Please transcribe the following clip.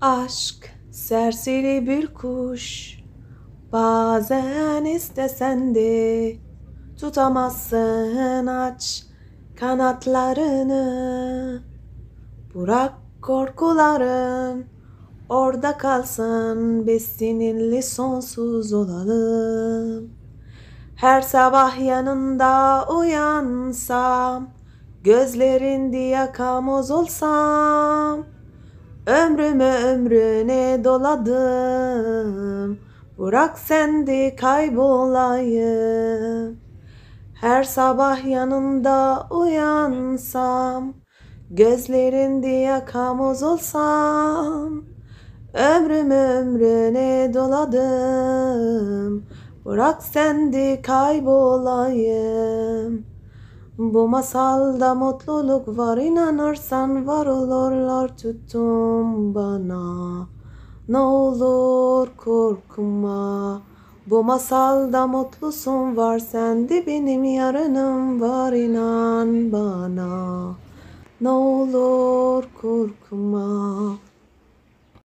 Aşk serseri bir kuş Bazen istesen de Tutamazsın aç kanatlarını Bırak korkuların Orada kalsın biz seninle sonsuz olalım Her sabah yanında uyansam gözlerin Gözlerinde yakamoz olsam Ömrümü ömrüne doladım. Bırak sendi kaybolayım. Her sabah yanında uyansam. Gözlerin diye kamoz olsam. Ömrümü ömrüne doladım. Bırak sendi kaybolayım. Bu masalda mutluluk var inanırsan var olurlar tuttum bana. Ne olur korkma. Bu masalda mutlusun var sende benim yarınım var inan bana. Ne olur korkma.